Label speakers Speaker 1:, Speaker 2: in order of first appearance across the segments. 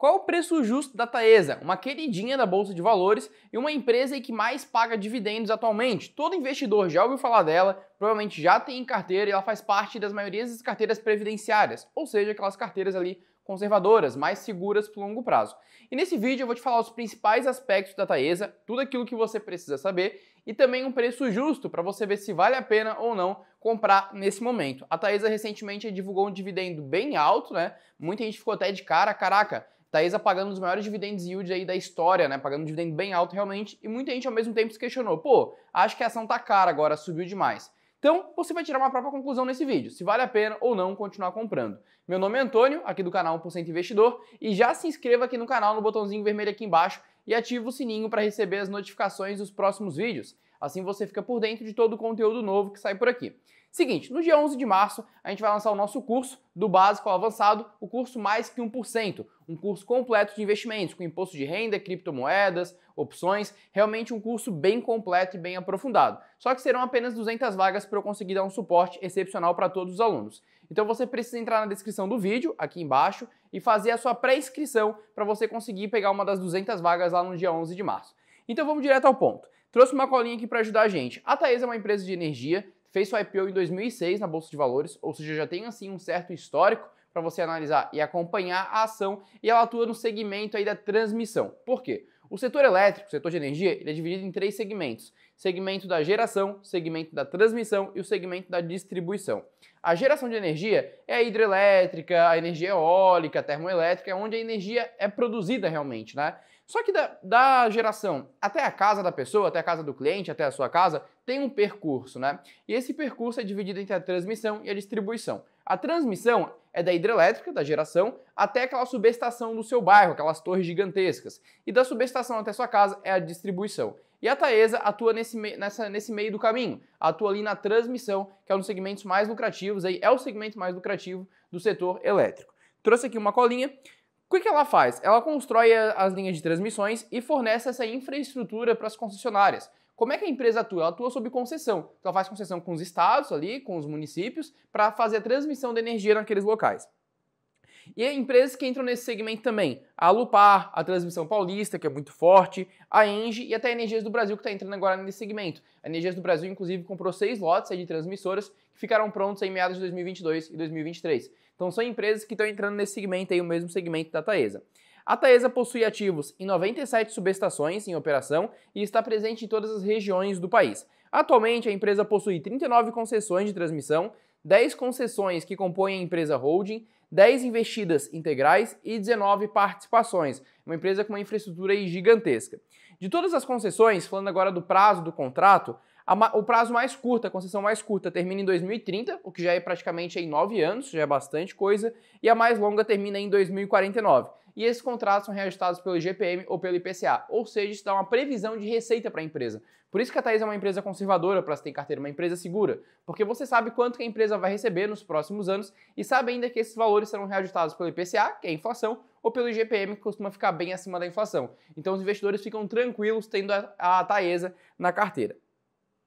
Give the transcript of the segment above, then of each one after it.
Speaker 1: Qual o preço justo da Taesa, uma queridinha da bolsa de valores e uma empresa que mais paga dividendos atualmente? Todo investidor já ouviu falar dela, provavelmente já tem em carteira e ela faz parte das maiorias das carteiras previdenciárias, ou seja, aquelas carteiras ali conservadoras, mais seguras para longo prazo. E nesse vídeo eu vou te falar os principais aspectos da Taesa, tudo aquilo que você precisa saber e também um preço justo para você ver se vale a pena ou não comprar nesse momento. A Taesa recentemente divulgou um dividendo bem alto, né? Muita gente ficou até de cara, caraca, Taesa pagando os maiores dividendos yield aí da história, né? Pagando um dividendo bem alto realmente, e muita gente ao mesmo tempo se questionou: pô, acho que a ação tá cara agora, subiu demais. Então, você vai tirar uma própria conclusão nesse vídeo, se vale a pena ou não continuar comprando. Meu nome é Antônio, aqui do canal 1% Investidor, e já se inscreva aqui no canal no botãozinho vermelho aqui embaixo e ativa o sininho para receber as notificações dos próximos vídeos. Assim você fica por dentro de todo o conteúdo novo que sai por aqui. Seguinte, no dia 11 de março, a gente vai lançar o nosso curso do básico ao avançado, o curso Mais que 1%, um curso completo de investimentos, com imposto de renda, criptomoedas, opções, realmente um curso bem completo e bem aprofundado. Só que serão apenas 200 vagas para eu conseguir dar um suporte excepcional para todos os alunos. Então você precisa entrar na descrição do vídeo, aqui embaixo, e fazer a sua pré-inscrição para você conseguir pegar uma das 200 vagas lá no dia 11 de março. Então vamos direto ao ponto. Trouxe uma colinha aqui para ajudar a gente. A Taesa é uma empresa de energia, fez sua IPO em 2006 na Bolsa de Valores, ou seja, já tem assim um certo histórico para você analisar e acompanhar a ação, e ela atua no segmento aí da transmissão. Por quê? O setor elétrico, o setor de energia, ele é dividido em três segmentos: segmento da geração, segmento da transmissão e o segmento da distribuição. A geração de energia é a hidrelétrica, a energia eólica, a termoelétrica, é onde a energia é produzida realmente, né? Só que da, da, geração até a casa da pessoa, até a casa do cliente, até a sua casa, tem um percurso, né? E esse percurso é dividido entre a transmissão e a distribuição. A transmissão é da hidrelétrica, da geração, até aquela subestação do seu bairro, aquelas torres gigantescas. E da subestação até a sua casa é a distribuição. E a Taesa atua nesse, nessa, nesse meio do caminho, atua ali na transmissão, que é um dos segmentos mais lucrativos, aí é o segmento mais lucrativo do setor elétrico. Trouxe aqui uma colinha o que, que ela faz? Ela constrói as linhas de transmissões e fornece essa infraestrutura para as concessionárias. Como é que a empresa atua? Ela atua sob concessão. Então ela faz concessão com os estados ali, com os municípios, para fazer a transmissão de energia naqueles locais. E empresas que entram nesse segmento também, a Lupar, a Transmissão Paulista, que é muito forte, a Engie e até a Energias do Brasil, que está entrando agora nesse segmento. A Energias do Brasil, inclusive, comprou seis lotes de transmissoras que ficaram prontos em meados de 2022 e 2023. Então são empresas que estão entrando nesse segmento aí, o mesmo segmento da Taesa. A Taesa possui ativos em 97 subestações em operação e está presente em todas as regiões do país. Atualmente, a empresa possui 39 concessões de transmissão, 10 concessões que compõem a empresa holding, 10 investidas integrais e 19 participações, uma empresa com uma infraestrutura gigantesca. De todas as concessões, falando agora do prazo do contrato, a, o prazo mais curto, a concessão mais curta, termina em 2030, o que já é praticamente em 9 anos, já é bastante coisa, e a mais longa termina em 2049. E esses contratos são reajustados pelo IGPM ou pelo IPCA, ou seja, isso dá uma previsão de receita para a empresa. Por isso que a Taesa é uma empresa conservadora para se ter carteira, uma empresa segura, porque você sabe quanto que a empresa vai receber nos próximos anos e sabe ainda que esses valores serão reajustados pelo IPCA, que é a inflação, ou pelo IGPM, que costuma ficar bem acima da inflação. Então os investidores ficam tranquilos tendo a, a Taesa na carteira.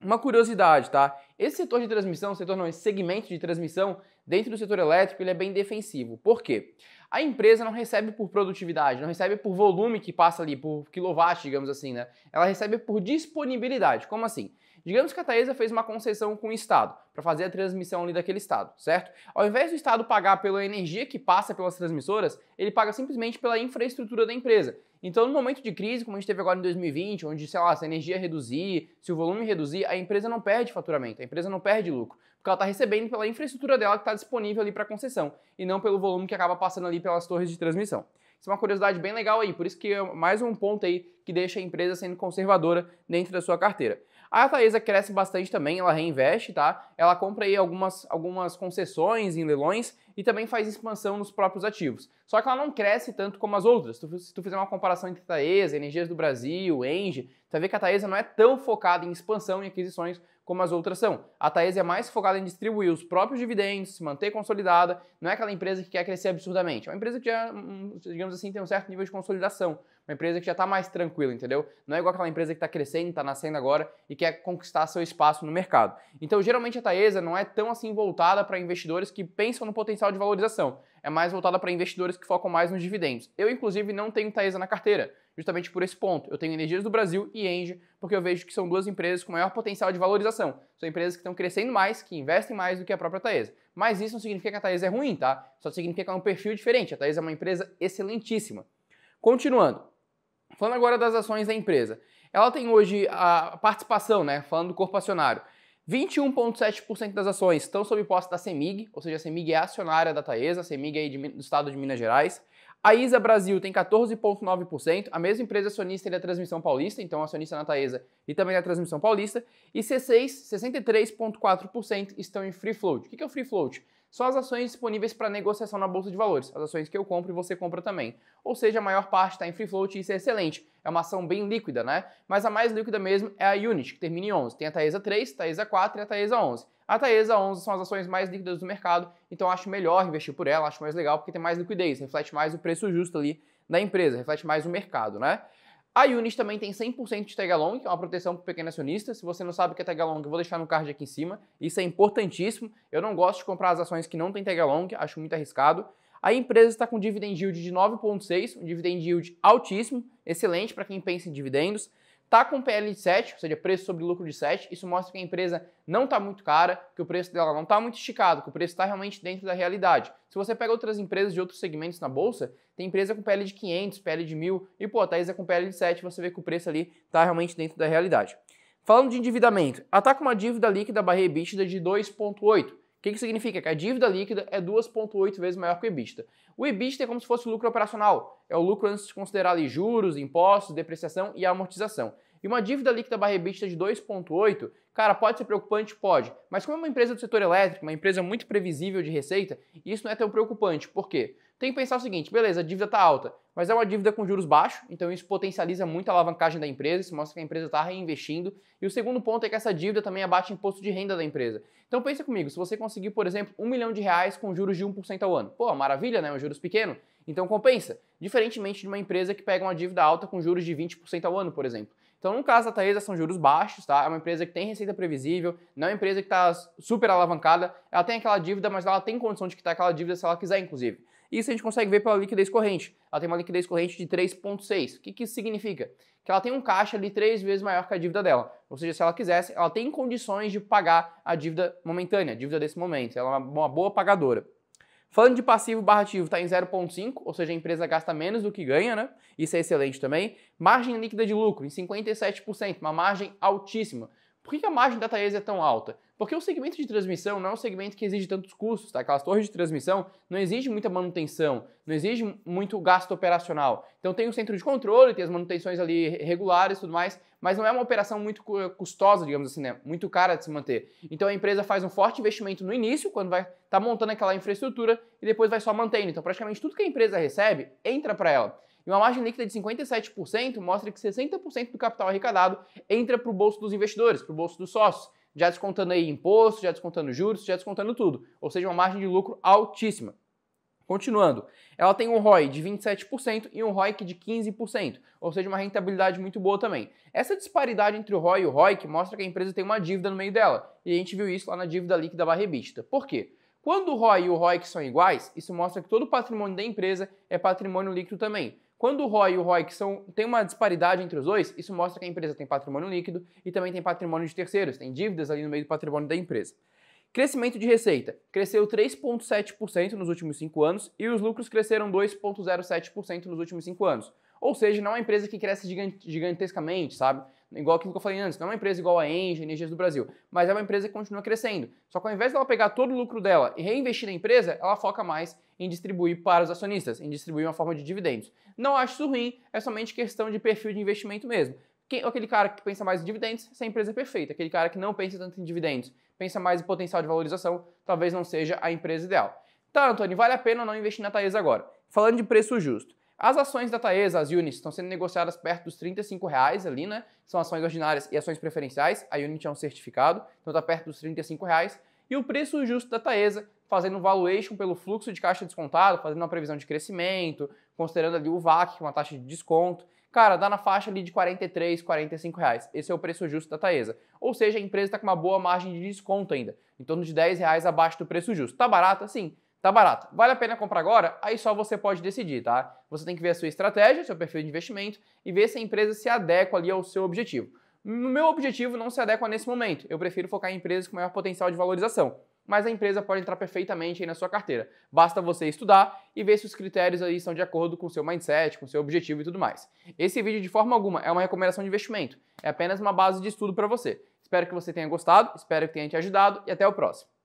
Speaker 1: Uma curiosidade, tá? Esse setor de transmissão, setor não, esse segmento de transmissão dentro do setor elétrico, ele é bem defensivo. Por quê? A empresa não recebe por produtividade, não recebe por volume que passa ali, por quilowatt, digamos assim, né? Ela recebe por disponibilidade. Como assim? Digamos que a Taesa fez uma concessão com o Estado para fazer a transmissão ali daquele Estado, certo? Ao invés do Estado pagar pela energia que passa pelas transmissoras, ele paga simplesmente pela infraestrutura da empresa. Então, no momento de crise, como a gente teve agora em 2020, onde, sei lá, se a energia reduzir, se o volume reduzir, a empresa não perde faturamento, a empresa não perde lucro, porque ela está recebendo pela infraestrutura dela que está disponível ali para concessão, e não pelo volume que acaba passando ali pelas torres de transmissão. Isso é uma curiosidade bem legal aí, por isso que é mais um ponto aí que deixa a empresa sendo conservadora dentro da sua carteira. A Taesa cresce bastante também, ela reinveste, tá? Ela compra aí algumas, algumas concessões em leilões e também faz expansão nos próprios ativos. Só que ela não cresce tanto como as outras. Se tu fizer uma comparação entre Taesa, Energias do Brasil, Engie, tu vai ver que a Taesa não é tão focada em expansão e aquisições como as outras são. A Taesa é mais focada em distribuir os próprios dividendos, se manter consolidada, não é aquela empresa que quer crescer absurdamente. É uma empresa que já, hum, hum, digamos, digamos assim, tem um certo nível de consolidação. Uma empresa que já está mais tranquila, entendeu? Não é igual aquela empresa que está crescendo, está nascendo agora e quer conquistar seu espaço no mercado. Então, geralmente a Taesa não é tão assim voltada para investidores que pensam no potencial de valorização. É mais voltada para investidores que focam mais nos dividendos. Eu, inclusive, não tenho Taesa na carteira justamente por esse ponto. Eu tenho Energias do Brasil e Engie, porque eu vejo que são duas empresas com maior potencial de valorização. São empresas que estão crescendo mais, que investem mais do que a própria Taesa. Mas isso não significa que a Taesa é ruim, tá? Só significa que é um perfil diferente. A Taesa é uma empresa excelentíssima. Continuando, falando agora das ações da empresa. Ela tem hoje a participação, né? Falando do corpo acionário. 21,7% das ações estão sob posse da CEMIG, ou seja, a CEMIG é acionária da Taesa, a CEMIG é do estado de Minas Gerais. A Isa Brasil tem 14,9%, a mesma empresa acionista da Transmissão Paulista, então acionista na Taesa e também da Transmissão Paulista. E C6, 63,4% estão em free float. O que é o free float? são as ações disponíveis para negociação na bolsa de valores, as ações que eu compro e você compra também. Ou seja, a maior parte está em free float e isso é excelente. É uma ação bem líquida, né? Mas a mais líquida mesmo é a Unit, que termina em 11. Tem a Taesa 3, Taesa 4 e a Taesa 11. A Taesa 11 são as ações mais líquidas do mercado, então acho melhor investir por ela, acho mais legal porque tem mais liquidez, reflete mais o preço justo ali da empresa, reflete mais o mercado, né? A Unis também tem 100% de tag along, que é uma proteção para o pequeno acionista. Se você não sabe o que é tag along, eu vou deixar no card aqui em cima. Isso é importantíssimo. Eu não gosto de comprar as ações que não tem tag along, acho muito arriscado. A empresa está com dividend yield de 9,6, um dividend yield altíssimo, excelente para quem pensa em dividendos. Tá com PL de 7, ou seja, preço sobre lucro de 7, isso mostra que a empresa não está muito cara, que o preço dela não está muito esticado, que o preço está realmente dentro da realidade. Se você pega outras empresas de outros segmentos na bolsa, tem empresa com PL de 500, PL de 1000 e pô, a Thaís é com PL de 7, você vê que o preço ali está realmente dentro da realidade. Falando de endividamento, ela está com uma dívida líquida barreira EBITDA de 2,8. O que, que significa? Que a dívida líquida é 2,8 vezes maior que o EBITDA. O EBITDA é como se fosse o lucro operacional, é o lucro antes de considerar ali, juros, impostos, depreciação e amortização. E uma dívida líquida barra EBITDA de 2,8, cara, pode ser preocupante? Pode. Mas como é uma empresa do setor elétrico, uma empresa muito previsível de receita, isso não é tão preocupante. Por quê? Tem que pensar o seguinte, beleza, a dívida está alta, mas é uma dívida com juros baixos, então isso potencializa muito a alavancagem da empresa, isso mostra que a empresa está reinvestindo. E o segundo ponto é que essa dívida também abate imposto de renda da empresa. Então pensa comigo, se você conseguir, por exemplo, um milhão de reais com juros de 1% ao ano, pô, maravilha, né? Um juros pequeno, então compensa. Diferentemente de uma empresa que pega uma dívida alta com juros de 20% ao ano, por exemplo. Então, no caso da Taesa, são juros baixos, tá? É uma empresa que tem receita previsível, não é uma empresa que está super alavancada, ela tem aquela dívida, mas ela tem condição de quitar aquela dívida se ela quiser, inclusive. Isso a gente consegue ver pela liquidez corrente. Ela tem uma liquidez corrente de 3,6. O que, que isso significa? Que ela tem um caixa ali três vezes maior que a dívida dela. Ou seja, se ela quisesse, ela tem condições de pagar a dívida momentânea, a dívida desse momento. Ela é uma boa pagadora. Falando de passivo barra ativo, está em 0,5, ou seja, a empresa gasta menos do que ganha, né? Isso é excelente também. Margem líquida de lucro em 57%, uma margem altíssima. Por que a margem da Taesa é tão alta? Porque o segmento de transmissão não é um segmento que exige tantos custos, tá? Aquelas torres de transmissão não exigem muita manutenção, não exige muito gasto operacional. Então tem o centro de controle, tem as manutenções ali regulares e tudo mais, mas não é uma operação muito custosa, digamos assim, né? Muito cara de se manter. Então a empresa faz um forte investimento no início, quando vai estar tá montando aquela infraestrutura, e depois vai só mantendo. Então praticamente tudo que a empresa recebe entra para ela. E uma margem líquida de 57% mostra que 60% do capital arrecadado entra para o bolso dos investidores, para o bolso dos sócios, já descontando aí imposto, já descontando juros, já descontando tudo. Ou seja, uma margem de lucro altíssima. Continuando, ela tem um ROI de 27% e um ROIC de 15%, ou seja, uma rentabilidade muito boa também. Essa disparidade entre o ROI e o ROIC mostra que a empresa tem uma dívida no meio dela, e a gente viu isso lá na dívida líquida barra rebista. Por quê? Quando o ROI e o ROIC são iguais, isso mostra que todo o patrimônio da empresa é patrimônio líquido também. Quando o ROI e o ROIC são, tem uma disparidade entre os dois, isso mostra que a empresa tem patrimônio líquido e também tem patrimônio de terceiros, tem dívidas ali no meio do patrimônio da empresa. Crescimento de receita cresceu 3,7% nos últimos 5 anos e os lucros cresceram 2,07% nos últimos 5 anos. Ou seja, não é uma empresa que cresce gigantescamente, sabe? igual aquilo que eu falei antes, não é uma empresa igual a Engie, Energias do Brasil, mas é uma empresa que continua crescendo. Só que ao invés dela pegar todo o lucro dela e reinvestir na empresa, ela foca mais em distribuir para os acionistas, em distribuir uma forma de dividendos. Não acho isso ruim, é somente questão de perfil de investimento mesmo. Quem, aquele cara que pensa mais em dividendos, essa empresa é perfeita. Aquele cara que não pensa tanto em dividendos, pensa mais em potencial de valorização, talvez não seja a empresa ideal. Tá, Antônio, vale a pena não investir na Taesa agora? Falando de preço justo. As ações da Taesa, as units, estão sendo negociadas perto dos 35 reais ali, né? São ações ordinárias e ações preferenciais. A unit é um certificado, então está perto dos 35 reais. E o preço justo da Taesa, fazendo um valuation pelo fluxo de caixa descontado, fazendo uma previsão de crescimento, considerando ali o VAC, uma taxa de desconto. Cara, dá na faixa ali de 43, 45 reais. Esse é o preço justo da Taesa. Ou seja, a empresa está com uma boa margem de desconto ainda, em torno de 10 reais abaixo do preço justo. Tá barata? Sim Tá barato. Vale a pena comprar agora? Aí só você pode decidir, tá? Você tem que ver a sua estratégia, seu perfil de investimento e ver se a empresa se adequa ali ao seu objetivo. No meu objetivo não se adequa nesse momento. Eu prefiro focar em empresas com maior potencial de valorização. Mas a empresa pode entrar perfeitamente aí na sua carteira. Basta você estudar e ver se os critérios aí estão de acordo com o seu mindset, com o seu objetivo e tudo mais. Esse vídeo, de forma alguma, é uma recomendação de investimento. É apenas uma base de estudo para você. Espero que você tenha gostado, espero que tenha te ajudado e até o próximo.